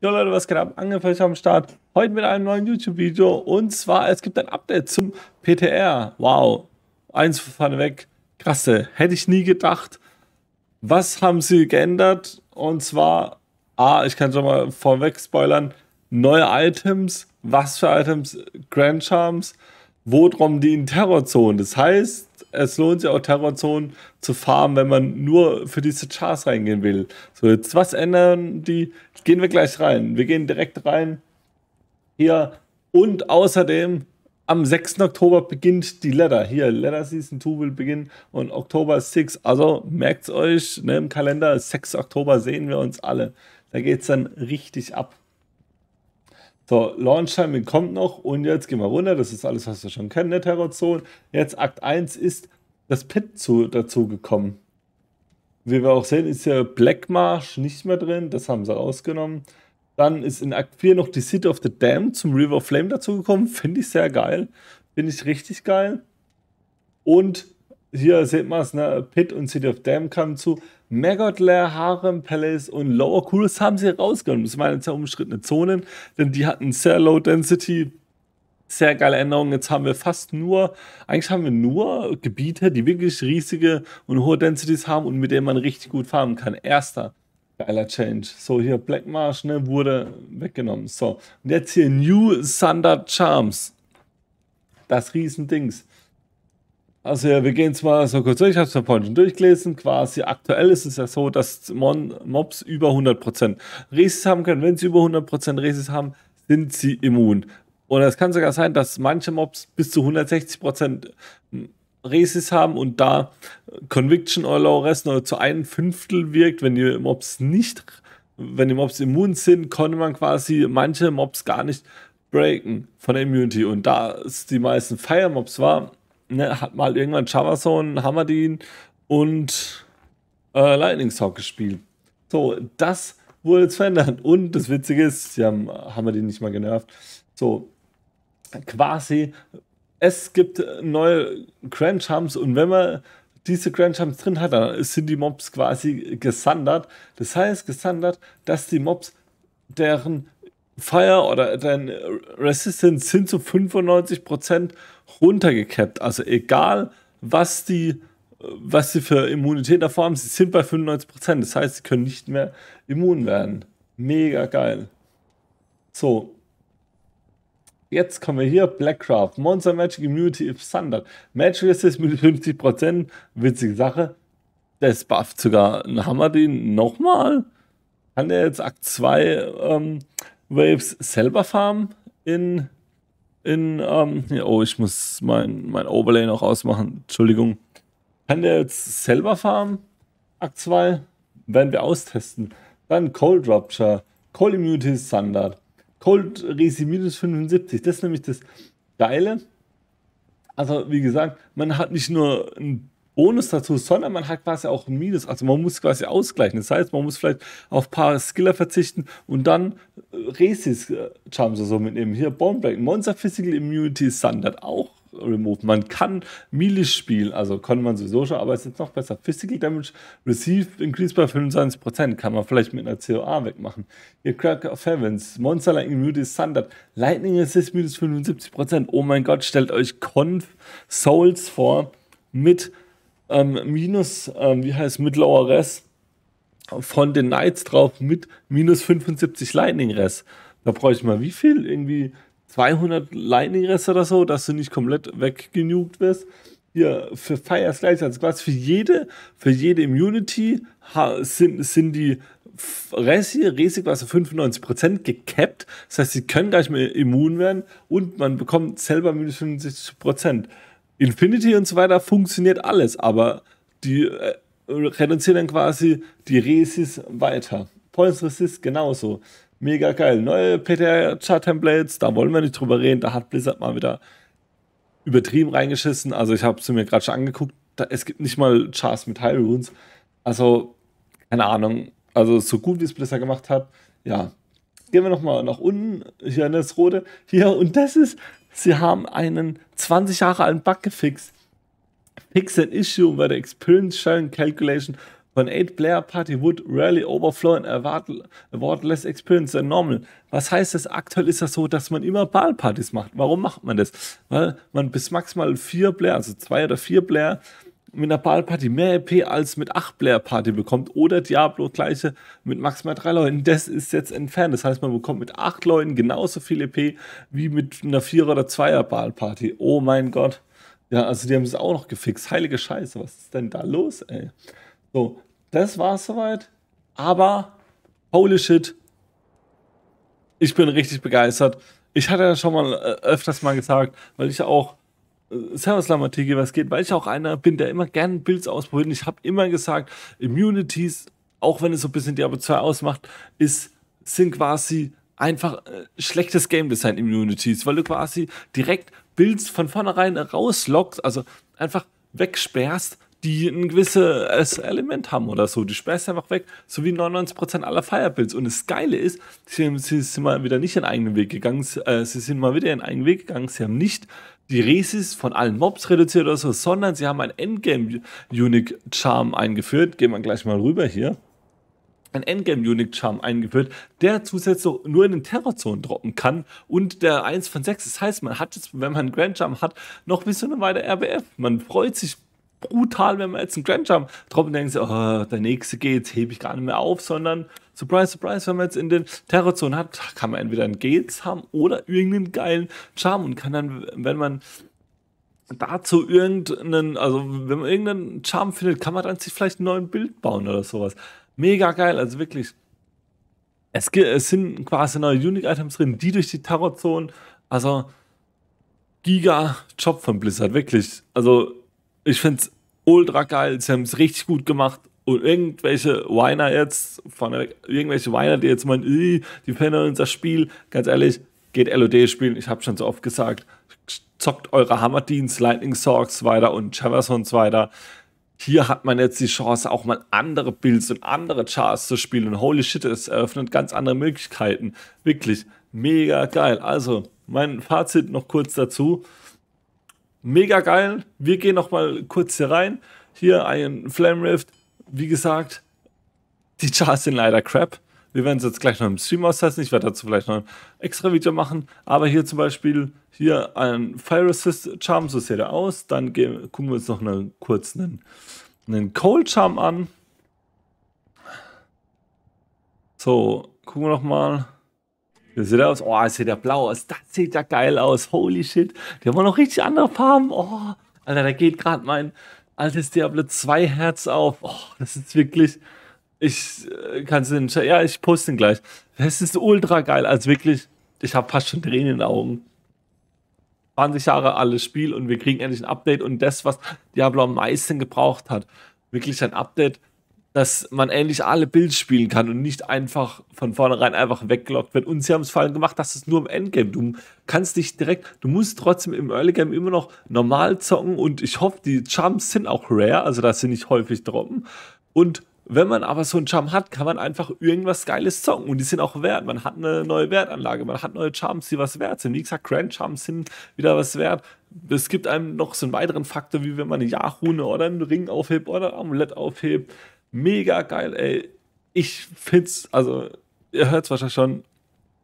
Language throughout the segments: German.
Jo Leute, was geht ab? Angefällt am Start. Heute mit einem neuen YouTube-Video. Und zwar, es gibt ein Update zum PTR. Wow. Eins vorneweg. weg. Krasse. Hätte ich nie gedacht. Was haben sie geändert? Und zwar, ah, ich kann schon mal vorweg spoilern. Neue Items. Was für Items? Grand Charms. Worum die in Terrorzonen. Das heißt, es lohnt sich auch Terrorzonen zu farmen, wenn man nur für diese Chars reingehen will. So, jetzt was ändern die? Gehen wir gleich rein. Wir gehen direkt rein. Hier. Und außerdem am 6. Oktober beginnt die Letter. Hier, Letter Season 2 will beginnen und Oktober 6. Also merkt es euch ne, im Kalender, 6. Oktober sehen wir uns alle. Da geht es dann richtig ab. So, Launch Timing kommt noch und jetzt gehen wir runter. Das ist alles, was wir schon kennen, der Terrorzone. Jetzt Akt 1 ist das Pit zu, dazu gekommen. Wie wir auch sehen, ist hier Black Marsh nicht mehr drin. Das haben sie rausgenommen. Dann ist in Akt 4 noch die City of the Dam zum River Flame dazugekommen. Finde ich sehr geil. Finde ich richtig geil. Und hier sieht man es, ne? Pitt und City of Dam kamen zu. Maggot Lair, Harem Palace und Lower Coolest haben sie rausgenommen. Das waren jetzt ja umstrittene Zonen, denn die hatten sehr Low Density, sehr geile Änderungen. Jetzt haben wir fast nur, eigentlich haben wir nur Gebiete, die wirklich riesige und hohe Densities haben und mit denen man richtig gut farmen kann. Erster geiler Change. So, hier Black Marsh ne, wurde weggenommen. So, und jetzt hier New Thunder Charms. Das Riesendings. Also ja, wir gehen zwar so kurz durch. Ich habe es ja vorhin schon durchgelesen. Quasi aktuell ist es ja so, dass Mon Mobs über 100% Rhesus haben können. Wenn sie über 100% Rhesus haben, sind sie immun. Und es kann sogar sein, dass manche Mobs bis zu 160% Rhesus haben und da Conviction oder Low Rest nur zu einem Fünftel wirkt, wenn die Mobs nicht, wenn die Mobs immun sind, konnte man quasi manche Mobs gar nicht breaken von der Immunity. Und da es die meisten Fire Mobs waren, ne, hat mal irgendwann Javason, Hamadin und äh, Lightning Talk gespielt. So, das wurde jetzt verändert. Und das Witzige ist, sie haben Hamadin nicht mal genervt. So, quasi, es gibt neue Grand Champs und wenn man diese Grand Champs drin hat, dann sind die Mobs quasi gesandert. Das heißt, gesandert, dass die Mobs deren Fire oder dein Resistance sind zu 95% runtergekappt. Also egal, was die, was sie für Immunität davor haben, sie sind bei 95%. Das heißt, sie können nicht mehr immun werden. Mega geil. So. Jetzt kommen wir hier, Blackcraft. Monster Magic Immunity if Standard. Magic Resist mit 50%. Witzige Sache. Das bufft sogar haben wir den nochmal. Kann der jetzt Akt 2 ähm, Waves selber farmen in. in ähm, oh, ich muss mein, mein Overlay noch ausmachen. Entschuldigung. Kann der jetzt selber farmen? Akt 2 werden wir austesten. Dann Cold Rupture, Cold Immunity Standard, Cold Resi minus 75. Das ist nämlich das Geile. Also, wie gesagt, man hat nicht nur ein Bonus dazu, sondern man hat quasi auch ein Minus. Also man muss quasi ausgleichen. Das heißt, man muss vielleicht auf ein paar Skiller verzichten und dann äh, Resis äh, Charms so mitnehmen. Hier Bonebreak, Monster Physical Immunity Standard auch Remove. Man kann Melee spielen, also kann man sowieso schon, aber es ist jetzt noch besser. Physical Damage Received increased by 25%, kann man vielleicht mit einer COA wegmachen. Hier Crack of Heavens, Monster Lightning Immunity Standard, Lightning Resist minus 75%. Oh mein Gott, stellt euch Conf Souls vor mit ähm, minus, ähm, wie heißt Mittelauer Rest von den Knights drauf mit minus 75 Lightning Rest. Da bräuchte ich mal wie viel? Irgendwie 200 Lightning Rest oder so, dass du nicht komplett weggenugt wirst. Hier für Fire Slice, also quasi für jede, für jede Immunity sind, sind die Rest hier riesig, also 95% gecapped. Das heißt, sie können gar nicht mehr immun werden und man bekommt selber minus 75%. Infinity und so weiter funktioniert alles, aber die äh, reduzieren dann quasi die Resis weiter. Points Resist genauso. Mega geil. Neue PTR-Chart-Templates, da wollen wir nicht drüber reden. Da hat Blizzard mal wieder übertrieben reingeschissen. Also ich habe es mir gerade schon angeguckt. Da, es gibt nicht mal Charts mit High Runes. Also, keine Ahnung. Also so gut, wie es Blizzard gemacht hat, ja, gehen wir nochmal nach unten, hier in das Rote. Hier, und das ist, sie haben einen 20 Jahre alten Bug gefixt. Fix an issue where the experience sharing calculation von 8 player party would rarely overflow and award less experience than normal. Was heißt das? Aktuell ist das so, dass man immer Ballpartys macht. Warum macht man das? Weil man bis maximal vier Player, also zwei oder vier Player, mit einer Ballparty mehr EP als mit 8 Blair Party bekommt oder Diablo gleiche mit maximal 3 Leuten. Das ist jetzt entfernt. Das heißt, man bekommt mit 8 Leuten genauso viel EP wie mit einer 4 oder 2er Ballparty. Oh mein Gott. Ja, also die haben es auch noch gefixt. Heilige Scheiße, was ist denn da los, ey? So, das war's soweit. Aber, holy shit, ich bin richtig begeistert. Ich hatte ja schon mal äh, öfters mal gesagt, weil ich auch Servus Lamatiki, was geht? Weil ich auch einer bin, der immer gerne Builds ausprobiert. Ich habe immer gesagt, Immunities, auch wenn es so ein bisschen Diablo 2 ausmacht, ist, sind quasi einfach äh, schlechtes Game Design Immunities, weil du quasi direkt Builds von vornherein rauslockst, also einfach wegsperrst, die ein gewisses Element haben oder so. Die sperrst einfach weg, so wie 99% aller Firebuilds. Und das Geile ist, sie, sie, sind mal wieder nicht ihren eigenen Weg gegangen, äh, sie sind mal wieder ihren eigenen Weg gegangen, sie haben nicht die Resis von allen Mobs reduziert oder so, sondern sie haben einen Endgame-Unique-Charm eingeführt. Gehen wir gleich mal rüber hier. Ein Endgame-Unique-Charm eingeführt, der zusätzlich nur in den Terrorzonen droppen kann und der 1 von 6. Das heißt, man hat jetzt, wenn man einen Grand Charm hat, noch bis zu einer Weile RBF. Man freut sich brutal, wenn man jetzt einen Grand Jump drauf und denkt, oh, der nächste geht, hebe ich gar nicht mehr auf, sondern surprise, surprise, wenn man jetzt in den Terrorzone hat, kann man entweder einen Gates haben oder irgendeinen geilen Charm und kann dann, wenn man dazu irgendeinen, also wenn man irgendeinen Charm findet, kann man dann sich vielleicht ein neues Bild bauen oder sowas. Mega geil, also wirklich. Es, es sind quasi neue Unique-Items drin, die durch die Tarotzonen, also Giga-Job von Blizzard, wirklich. Also ich finde es ultra geil. Sie haben es richtig gut gemacht. Und irgendwelche Weiner jetzt, von irgendwelche Weiner, die jetzt meinen, die Penner unser Spiel, ganz ehrlich, geht LOD spielen. Ich habe schon so oft gesagt, zockt eure Hammerdienst, Lightning Sorks weiter und Chaversons weiter. Hier hat man jetzt die Chance, auch mal andere Builds und andere Chars zu spielen. Und holy shit, es eröffnet ganz andere Möglichkeiten. Wirklich mega geil. Also, mein Fazit noch kurz dazu mega geil. Wir gehen noch mal kurz hier rein. Hier ein Flame Rift. Wie gesagt, die Chars sind leider crap. Wir werden es jetzt gleich noch im Stream austesten. Ich werde dazu vielleicht noch ein extra Video machen. Aber hier zum Beispiel hier ein Fire Assist Charm, so sieht er aus. Dann gehen, gucken wir uns noch einen, kurz einen Cold Charm an. So, gucken wir noch mal. Das sieht aus, oh, das sieht ja blau aus, das sieht ja geil aus, holy shit. Die haben auch noch richtig andere Farben. Oh, Alter, da geht gerade mein altes Diablo 2 Herz auf. Oh, das ist wirklich. Ich äh, kann es nicht. Ja, ich poste ihn gleich. Das ist ultra geil. Also wirklich, ich habe fast schon Tränen in den Augen. 20 Jahre altes Spiel und wir kriegen endlich ein Update und das, was Diablo am meisten gebraucht hat. Wirklich ein Update, dass man endlich alle Builds spielen kann und nicht einfach von vornherein einfach weggelockt wird. Und sie haben es vor allem gemacht, dass es nur im Endgame. Du kannst dich direkt, du musst trotzdem im Early Game immer noch normal zocken und ich hoffe, die Jumps sind auch rare, also dass sie nicht häufig droppen. Und wenn man aber so einen Charm hat, kann man einfach irgendwas Geiles zocken und die sind auch wert. Man hat eine neue Wertanlage, man hat neue Charms, die was wert sind. Wie gesagt, Grand Charms sind wieder was wert. Es gibt einem noch so einen weiteren Faktor, wie wenn man eine Jahrhune oder einen Ring aufhebt oder ein Amulett aufhebt mega geil, ey. Ich find's, also, ihr hört's wahrscheinlich schon,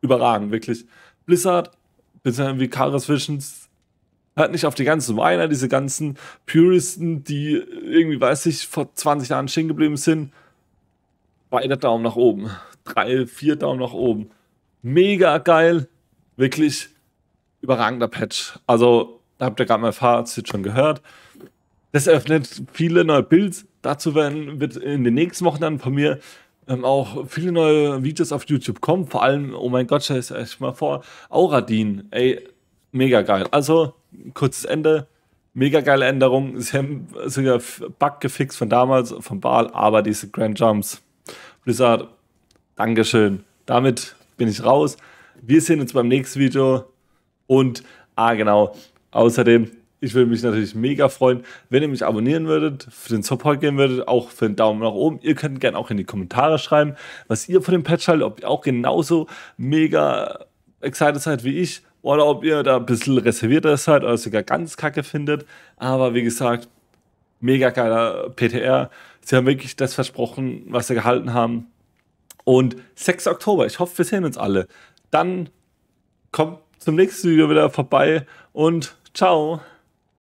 überragend, wirklich. Blizzard, beziehungsweise wie Vicarious Visions, hört nicht auf die ganzen Weiner, diese ganzen Puristen, die irgendwie, weiß ich, vor 20 Jahren stehen geblieben sind. Beide Daumen nach oben. Drei, vier Daumen nach oben. Mega geil. Wirklich überragender Patch. Also, habt ihr gerade mein Fazit schon gehört. Das eröffnet viele neue Builds, Dazu werden, wird in den nächsten Wochen dann von mir ähm, auch viele neue Videos auf YouTube kommen. Vor allem, oh mein Gott, stell euch mal vor, Auradin. Ey, mega geil. Also, kurzes Ende. Mega geile Änderung. Sie haben sogar Bug gefixt von damals, von Baal, aber diese Grand Jumps. Blizzard, Dankeschön. Damit bin ich raus. Wir sehen uns beim nächsten Video. Und, ah, genau. Außerdem ich würde mich natürlich mega freuen, wenn ihr mich abonnieren würdet, für den Support gehen würdet, auch für einen Daumen nach oben. Ihr könnt gerne auch in die Kommentare schreiben, was ihr von dem Patch haltet, ob ihr auch genauso mega excited seid wie ich oder ob ihr da ein bisschen reservierter seid oder sogar ganz kacke findet. Aber wie gesagt, mega geiler PTR. Sie haben wirklich das versprochen, was sie gehalten haben. Und 6. Oktober, ich hoffe, wir sehen uns alle. Dann kommt zum nächsten Video wieder vorbei und ciao.